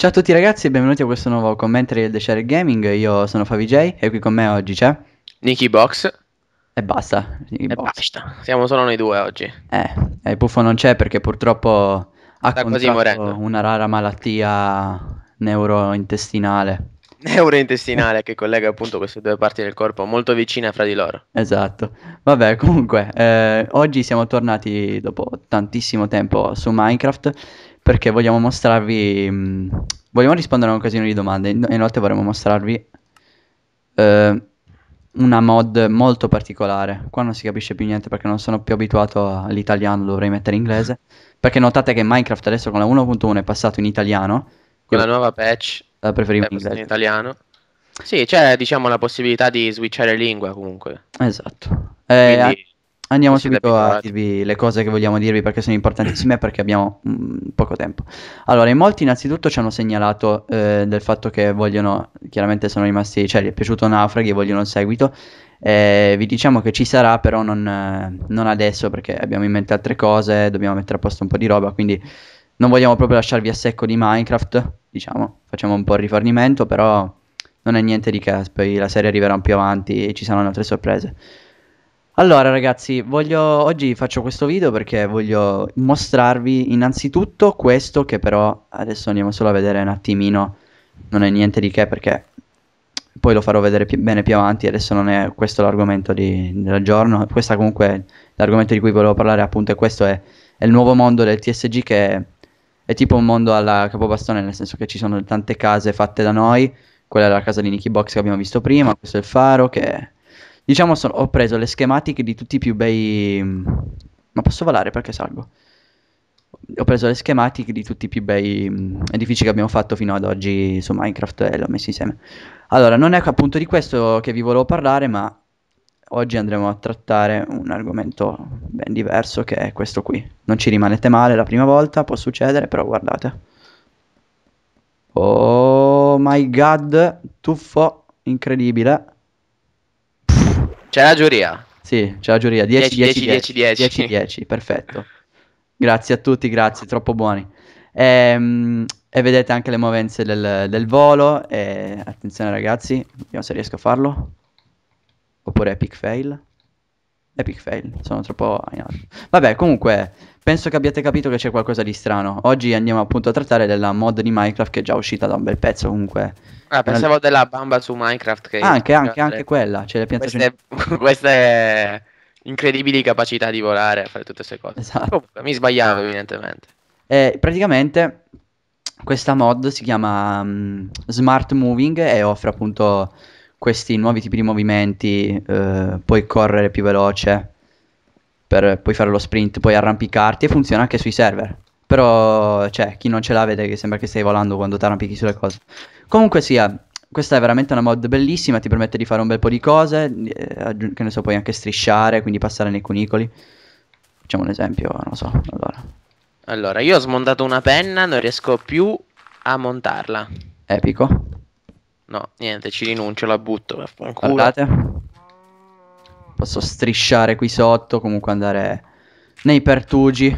Ciao a tutti ragazzi e benvenuti a questo nuovo commentary del The Share Gaming. Io sono FaviJ e qui con me oggi c'è Box. e basta. E basta. Siamo solo noi due oggi. Eh, eh Puffo non c'è perché purtroppo ha Sta contratto una rara malattia neurointestinale. Neurointestinale che collega appunto queste due parti del corpo molto vicine fra di loro. Esatto. Vabbè, comunque, eh, oggi siamo tornati dopo tantissimo tempo su Minecraft perché vogliamo mostrarvi... Mh, mm, vogliamo rispondere a un casino di domande e inoltre vorremmo mostrarvi eh, una mod molto particolare. Qua non si capisce più niente perché non sono più abituato all'italiano, dovrei mettere inglese. Perché notate che Minecraft adesso con la 1.1 è passato in italiano. Con la nuova patch la eh, preferivo in In italiano. Sì, c'è diciamo la possibilità di switchare lingua comunque. Esatto. Eh, Quindi Andiamo subito a dirvi le cose che vogliamo dirvi perché sono importantissime perché abbiamo mh, mm, poco tempo. Allora, in molti innanzitutto ci hanno segnalato eh, del fatto che vogliono, chiaramente sono rimasti, cioè gli è piaciuto Naufraghi e vogliono il seguito. Eh, vi diciamo che ci sarà, però non, eh, non, adesso perché abbiamo in mente altre cose, dobbiamo mettere a posto un po' di roba, quindi non vogliamo proprio lasciarvi a secco di Minecraft, diciamo, facciamo un po' il rifornimento, però non è niente di che, poi la serie arriverà un più avanti e ci saranno altre sorprese. Allora ragazzi, voglio... oggi faccio questo video perché voglio mostrarvi innanzitutto questo che però adesso andiamo solo a vedere un attimino, non è niente di che perché poi lo farò vedere pi bene più avanti, adesso non è questo l'argomento del giorno, questo comunque l'argomento di cui volevo parlare appunto è questo, è, è il nuovo mondo del TSG che è, è tipo un mondo alla capobastone, nel senso che ci sono tante case fatte da noi, quella è la casa di Nicky Box che abbiamo visto prima, questo è il faro che Diciamo, so- ho preso le schematiche di tutti i più bei... Mm, ma posso volare perché salgo? Ho preso le schematiche di tutti i più bei mh, mm, edifici che abbiamo fatto fino ad oggi su Minecraft e l'ho messo insieme. Allora, non è appunto di questo che vi volevo parlare, ma oggi andremo a trattare un argomento ben diverso che è questo qui. Non ci rimanete male la prima volta, può succedere, però guardate. Oh my god, tuffo incredibile. C'è la giuria. Sì, c'è la giuria. 10 10 10 10 10, 10, perfetto. Grazie a tutti, grazie, troppo buoni. Ehm, e, vedete anche le movenze del, del volo. E, attenzione ragazzi, vediamo se riesco a farlo. Oppure epic fail. Epic fail, sono troppo... Vabbè, comunque, penso che abbiate capito che c'è qualcosa di strano. Oggi andiamo appunto a trattare della mod di Minecraft che è già uscita da un bel pezzo comunque. Ah, pensavo Una... della bamba su Minecraft che... Anche, anche, anche quella, c'è le piantagioni... Queste... queste incredibili capacità di volare, fare tutte queste cose. Esatto. Comunque, mi sbagliavo evidentemente. E eh, praticamente questa mod si chiama um, Smart Moving e offre appunto questi nuovi tipi di movimenti, eh, puoi correre più veloce, per, puoi fare lo sprint, puoi arrampicarti e funziona anche sui server. Però, cioè, chi non ce l'ha vede che sembra che stai volando quando ti arrampichi sulle cose. Comunque sia, questa è veramente una mod bellissima, ti permette di fare un bel po' di cose, eh, che ne so, puoi anche strisciare, quindi passare nei cunicoli. Facciamo un esempio, non so, allora. Allora, io ho smontato una penna, non riesco più a montarla. Epico. No, niente, ci rinuncio, la butto. Vaffanculo. Guardate. Posso strisciare qui sotto, comunque andare nei pertugi,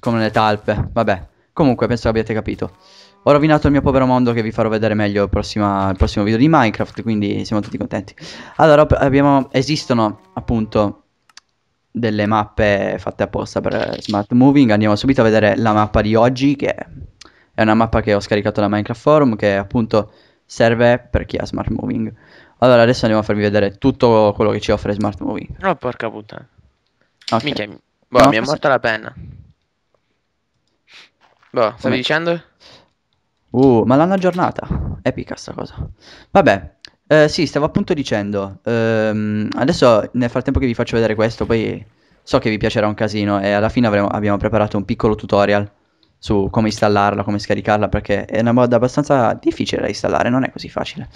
come le talpe. Vabbè, comunque penso che abbiate capito. Ho rovinato il mio povero mondo che vi farò vedere meglio il, prossima, il prossimo video di Minecraft, quindi siamo tutti contenti. Allora, abbiamo, esistono appunto delle mappe fatte apposta per Smart Moving. Andiamo subito a vedere la mappa di oggi, che è una mappa che ho scaricato da Minecraft Forum, che appunto serve per chi ha smart moving. Allora adesso andiamo a farvi vedere tutto quello che ci offre smart moving. No, oh, porca puttana. Okay. Mica, boh, no, mi è morta la penna. Boh, stavi Come... dicendo? Uh, ma l'hanno aggiornata. Epica sta cosa. Vabbè, eh, sì, stavo appunto dicendo. Ehm, adesso nel frattempo che vi faccio vedere questo, poi so che vi piacerà un casino e alla fine avremo, abbiamo preparato un piccolo tutorial su come installarla, come scaricarla, perché è una mod abbastanza difficile da installare, non è così facile.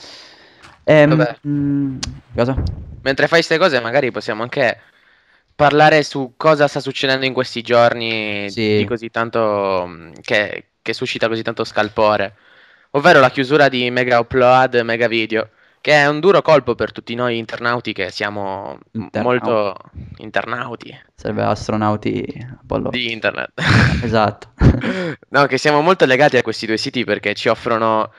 Ehm, mm, Cosa? Mentre fai queste cose magari possiamo anche parlare su cosa sta succedendo in questi giorni sì. di così tanto mm, che, che, suscita così tanto scalpore, ovvero la chiusura di Mega Upload, Mega Video, che è un duro colpo per tutti noi internauti che siamo internauti. molto internauti. Serve astronauti Apollo. di internet. esatto. no, che siamo molto legati a questi due siti perché ci offrono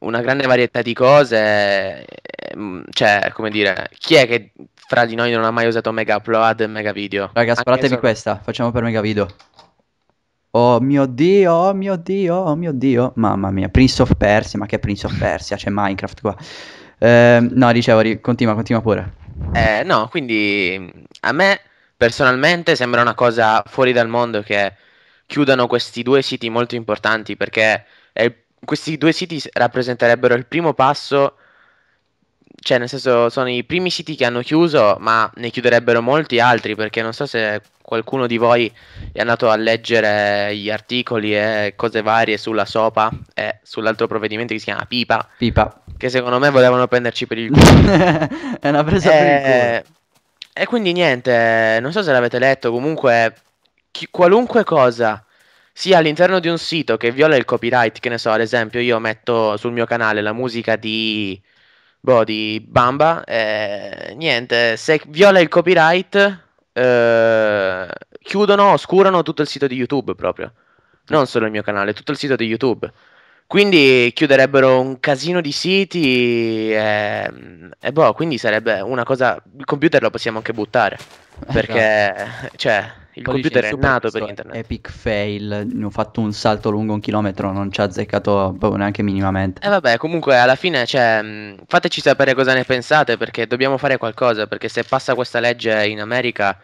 una grande varietà di cose. Eh, mm, cioè, come dire, chi è che fra di noi non ha mai usato Mega Upload e Mega Video? Raga, sparatevi solo... questa, facciamo per Mega Video. Oh mio dio, oh mio dio, oh mio dio. Mamma mia, Prince of Persia, ma che Prince of Persia? C'è Minecraft qua. Eh, no, dicevo, ri- continua, continua pure. Eh, no, quindi a me personalmente sembra una cosa fuori dal mondo che chiudano questi due siti molto importanti perché eh, questi due siti rappresenterebbero il primo passo, cioè nel senso sono i primi siti che hanno chiuso, ma ne chiuderebbero molti altri perché non so se qualcuno di voi è andato a leggere gli articoli e cose varie sulla SOPA e sull'altro provvedimento che si chiama PIPA. Pipa. Che secondo me volevano prenderci per il culo. è una presa e... per il eh, culo. E quindi niente, non so se l'avete letto, comunque chi, qualunque cosa sia all'interno di un sito che viola il copyright, che ne so, ad esempio io metto sul mio canale la musica di, boh, di Bamba, eh, niente, se viola il copyright eh, chiudono, oscurano tutto il sito di YouTube proprio, non solo il mio canale, tutto il sito di YouTube. Quindi chiuderebbero un casino di siti e, ehm, e boh, quindi sarebbe una cosa... Il computer lo possiamo anche buttare, eh, perché, esatto. cioè il Poi computer dice, è nato per internet. Epic fail, ne ho fatto un salto lungo un chilometro, non ci ha azzeccato proprio neanche minimamente. E eh vabbè, comunque alla fine cioè, mm, fateci sapere cosa ne pensate perché dobbiamo fare qualcosa, perché se passa questa legge in America,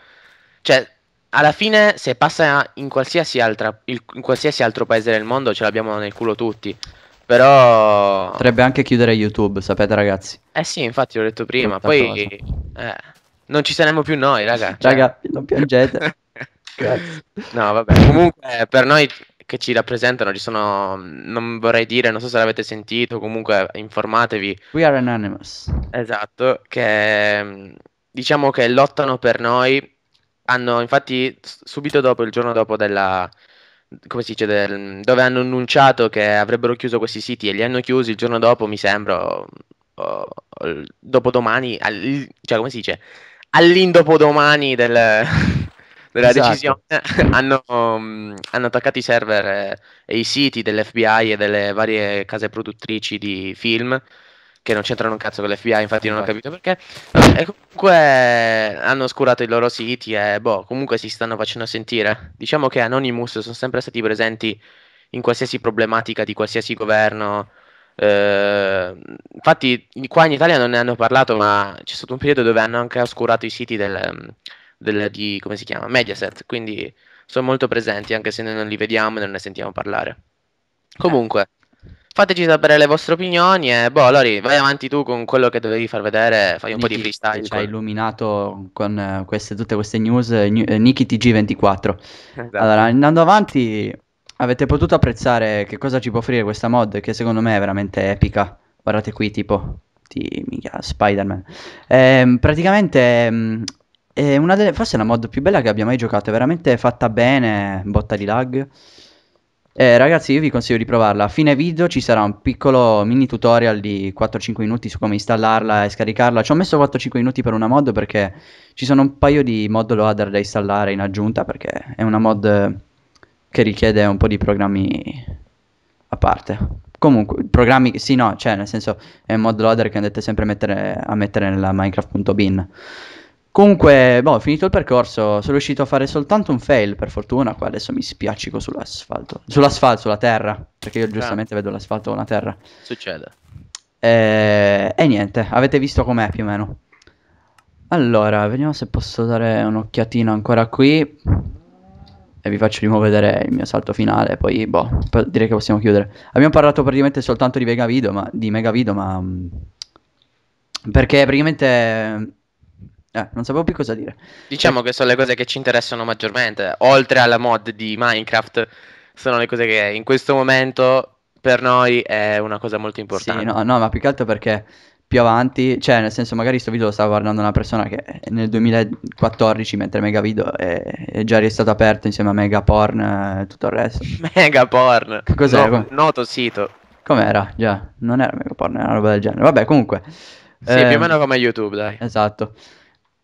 cioè alla fine se passa in qualsiasi, altra, in qualsiasi altro paese del mondo ce l'abbiamo nel culo tutti. Però... Potrebbe anche chiudere YouTube, sapete ragazzi. Eh sì, infatti l'ho detto prima, poi... Eh, non ci saremmo più noi, raga. Cioè... Raga, non piangete. No, vabbè, comunque per noi che ci rappresentano ci sono, non vorrei dire, non so se l'avete sentito, comunque informatevi. We are anonymous. Esatto, che diciamo che lottano per noi, hanno infatti subito dopo, il giorno dopo della, come si dice, del, dove hanno annunciato che avrebbero chiuso questi siti e li hanno chiusi il giorno dopo, mi sembra, o, dopodomani, cioè come si dice, all'indopodomani del della esatto. decisione hanno, um, hanno, attaccato i server e, eh, e i siti dell'FBI e delle varie case produttrici di film che non c'entrano un cazzo con l'FBI, infatti non ho esatto. capito perché. E comunque hanno oscurato i loro siti e boh, comunque si stanno facendo sentire. Diciamo che Anonymous sono sempre stati presenti in qualsiasi problematica di qualsiasi governo. Eh, infatti qua in Italia non ne hanno parlato, ma c'è stato un periodo dove hanno anche oscurato i siti del, del, di come si chiama? Mediaset, quindi sono molto presenti anche se noi non li vediamo e non ne sentiamo parlare. Eh. Comunque, fateci sapere le vostre opinioni e boh, Lori, vai avanti tu con quello che dovevi far vedere, fai un Nikki, po' di freestyle. Ci hai con... illuminato con eh, queste, tutte queste news, new, eh, Niki TG24. Esatto. Allora, andando avanti, avete potuto apprezzare che cosa ci può offrire questa mod che secondo me è veramente epica. Guardate qui, tipo, di minchia, Spider-Man. Eh, praticamente mh, ehm, è eh, una delle, forse è la mod più bella che abbia mai giocato, è veramente fatta bene, botta di lag. Eh, ragazzi, io vi consiglio di provarla. A fine video ci sarà un piccolo mini tutorial di 4-5 minuti su come installarla e scaricarla. Ci ho messo 4-5 minuti per una mod perché ci sono un paio di mod loader da installare in aggiunta perché è una mod che richiede un po' di programmi a parte. Comunque, programmi, sì, no, cioè, nel senso, è un mod loader che andate sempre mettere, a mettere nella Minecraft.bin. Comunque, boh, ho finito il percorso, sono riuscito a fare soltanto un fail, per fortuna, qua adesso mi spiaccico sull'asfalto. Sull'asfalto, sulla terra, perché io ah. giustamente ah. vedo l'asfalto con la terra. Succede. E... Eh, e niente, avete visto com'è più o meno. Allora, vediamo se posso dare un'occhiatina ancora qui. E vi faccio di nuovo vedere il mio salto finale, poi, boh, direi che possiamo chiudere. Abbiamo parlato praticamente soltanto di Mega Video, ma... Di Mega Video, ma mm, perché praticamente eh, non sapevo più cosa dire. Diciamo eh. che sono le cose che ci interessano maggiormente. Oltre alla mod di Minecraft, sono le cose che in questo momento per noi è una cosa molto importante. Sì, no, no ma più che altro perché più avanti, cioè nel senso magari sto video lo stava guardando una persona che nel 2014 mentre Megavideo è, è già stato aperto insieme a Megaporn e tutto il resto. Megaporn? Cos'era? No, noto sito. Com'era? Già, non era Megaporn, era una roba del genere. Vabbè comunque. Sì, eh, più o ehm, meno come YouTube, dai. Esatto.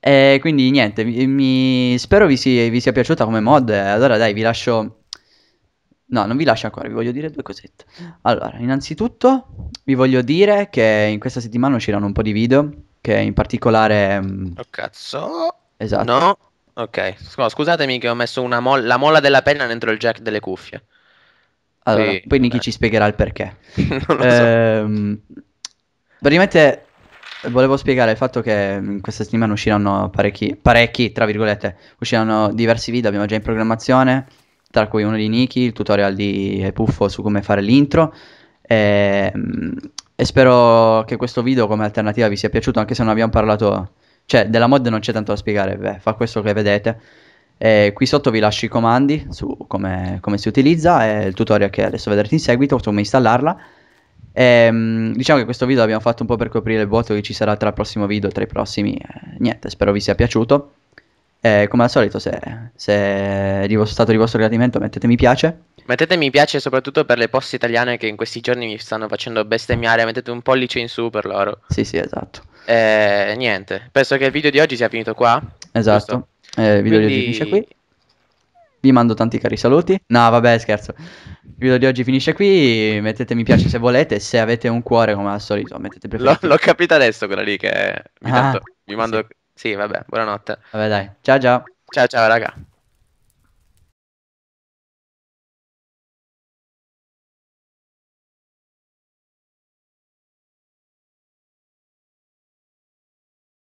E eh, quindi niente, mi, mi spero vi, si, vi, sia piaciuta come mod. Allora dai, vi lascio... No, non vi lascio ancora, vi voglio dire due cosette. Allora, innanzitutto vi voglio dire che in questa settimana usciranno un po' di video, che in particolare... Mm, oh cazzo! Esatto. No? Ok, scusatemi che ho messo una mol- la molla della penna dentro il jack delle cuffie. Allora, sì, poi Nicky ci spiegherà il perché. non lo so. Ehm, praticamente volevo spiegare il fatto che mm, questa settimana usciranno parecchi, parecchi, tra virgolette, usciranno diversi video, abbiamo già in programmazione, tra cui uno di Niki, il tutorial di Puffo su come fare l'intro. E, mm, e, spero che questo video come alternativa vi sia piaciuto, anche se non abbiamo parlato... Cioè, della mod non c'è tanto da spiegare, beh, fa questo che vedete. E qui sotto vi lascio i comandi su come, come si utilizza e il tutorial che adesso vedrete in seguito, su come installarla Ehm, diciamo che questo video l'abbiamo fatto un po' per coprire il vuoto che ci sarà tra il prossimo video e tra i prossimi. Eh, niente, spero vi sia piaciuto. Eh, come al solito, se, se è stato di vostro gradimento, mettete mi piace. Mettete mi piace soprattutto per le poste italiane che in questi giorni mi stanno facendo bestemmiare. Mettete un pollice in su per loro. Sì, sì, esatto. Eh, niente, penso che il video di oggi sia finito qua. Esatto, eh, il video Quindi... di oggi finisce qui. Vi mando tanti cari saluti. No, vabbè, scherzo. Il video di oggi finisce qui, mettete mi piace se volete, se avete un cuore come al solito, mettete preferito. L- l'ho capita adesso quella lì che mi, ah, tanto, mi mando... Sì. sì, vabbè, buonanotte. Vabbè dai, ciao ciao. Ciao ciao raga.